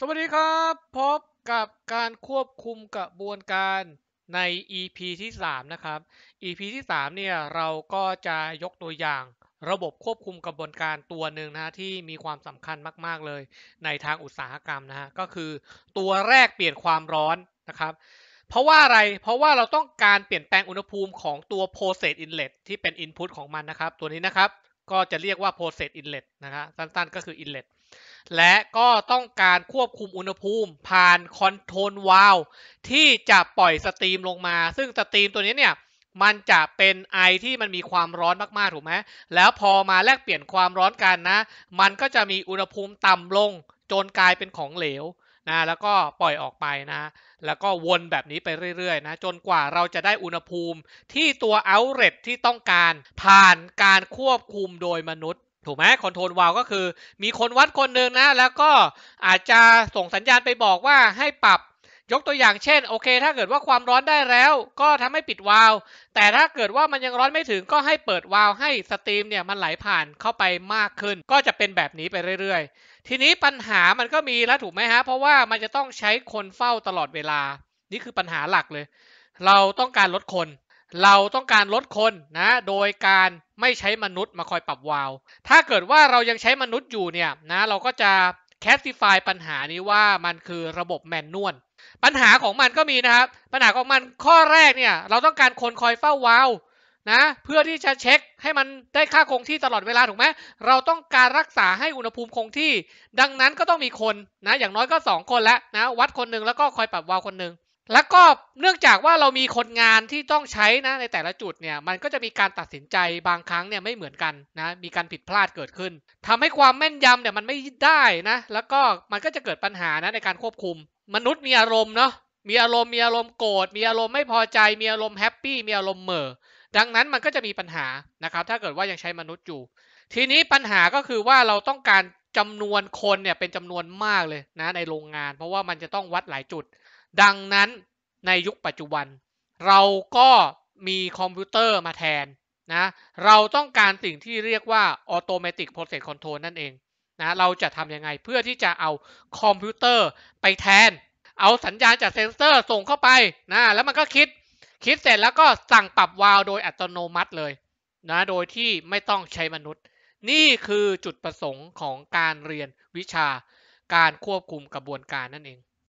สวัสดีครับพบกับการควบคุมกระบวนการใน EP ที่ 3 นะครับ EP ที่ 3เนี่ยเราก็จะยกตัวอย่างระบบควบคุมกระบวนการตัวหนึ่งนะที่มีความสำคัญมาก ๆ เลย ในทางอุตสาหกรรมนะฮะก็คือ ตัวแรกเปลี่ยนความร้อนนะครับ เพราะว่าอะไรเพราะว่าเราต้องการเปลี่ยนแปลงอุณหภูมิของตัว process inlet ที่เป็น input ของมันนะครับ ตัวนี้นะครับก็จะเรียกว่า process inlet นะครับสั้นๆ ก็คือ inlet และก็ต้องการควบคุมอุณหภูมิผ่าน control valve ที่จะปล่อยสตรีมลงมา ซึ่งสตรีมตัวนี้เนี่ย มันจะเป็นไอที่มันมีความร้อนมาก ๆ ถูกไหม แล้วพอมาแลกเปลี่ยนความร้อนกันนะ มันก็จะมีอุณหภูมิต่ำลง จนกลายเป็นของเหลวนะแล้วก็ปล่อยออกไปนะ แล้วก็วนแบบนี้ไปเรื่อยๆนะจนกว่าเราจะได้อุณหภูมิที่ตัวเอาเรตที่ต้องการผ่านการควบคุมโดยมนุษย์ ถูกไหมคอนโทรลวาลก็คือ มีคนวัดคนหนึ่งนะ แล้วก็อาจจะส่งสัญญาณไปบอกว่าให้ปรับยกตัวอย่างเช่นโอเค ถ้าเกิดว่าความร้อนได้แล้วก็ทำให้ปิดวาล์วแต่ถ้าเกิดว่ามันยังร้อนไม่ถึงก็ให้เปิดวาล์วให้สตรีมเนี่ยมันไหลผ่านเข้าไปมากขึ้น ก็จะเป็นแบบนี้ไปเรื่อย ๆ ทีนี้ปัญหามันก็มีแล้วถูกไหมฮะ เพราะว่ามันจะต้องใช้คนเฝ้าตลอดเวลานี่คือปัญหาหลักเลย เราต้องการลดคน เราต้องการลดคนนะ โดยการไม่ใช้มนุษย์มาคอยปรับวาล์วถ้าเกิดว่าเรายังใช้มนุษย์อยู่เนี่ยนะเราก็จะแคสติฟายปัญหานี้ว่ามันคือระบบแมนนวล ปัญหาของมันก็มีนะครับ ปัญหาของมันข้อแรกเนี่ย เราต้องการคนคอยเฝ้าวาวนะเพื่อที่จะเช็คให้มันได้ค่าคงที่ตลอดเวลาถูกไหมเราต้องการรักษาให้อุณหภูมิคงที่ ดังนั้นก็ต้องมีคนนะ อย่างน้อยก็ 2 คนแล้วนะ วัดคนหนึ่งแล้วก็คอยปรับวาวคนหนึ่งแล้วก็เนื่องจากว่าเรามีคนงานที่ต้องใช้นะในแต่ละจุดเนี่ยมันก็จะมีการตัดสินใจบางครั้งเนี่ยไม่เหมือนกันนะมีการผิดพลาดเกิดขึ้น ทำให้ความแม่นยำเนี่ยมันไม่ได้นะแล้วก็มันก็จะเกิดปัญหานะในการควบคุม มนุษย์มีอารมณ์เนาะมีอารมณ์มีอารมณ์โกรธมีอารมณ์ไม่พอใจมีอารมณ์แฮปปี้มีอารมณ์เหม่อดังนั้นมันก็จะมีปัญหานะครับถ้าเกิดว่ายังใช้มนุษย์อยู่ทีนี้ปัญหาก็คือว่าเราต้องการจำนวนคนเนี่ยเป็นจำนวนมากเลยนะในโรงงาน เพราะว่ามันจะต้องวัดหลายจุดดังนั้นในยุคปัจจุบันเราก็มีคอมพิวเตอร์มาแทนนะเราต้องการสิ่งที่เรียกว่าออโตเมติกโปรเซสคอนโทรลนั่นเองนะเราจะทำยังไงเพื่อที่จะเอาคอมพิวเตอร์ไปแทน เอาสัญญาณจากเซนเซอร์ส่งเข้าไปนะแล้วมันก็คิดคิดเสร็จแล้วก็สั่งปรับวาล์วโดยอัตโนมัติเลยนะโดยที่ไม่ต้องใช้มนุษย์ นี่คือจุดประสงค์ของการเรียนวิชา การควบคุมกระบวนการนั่นเอง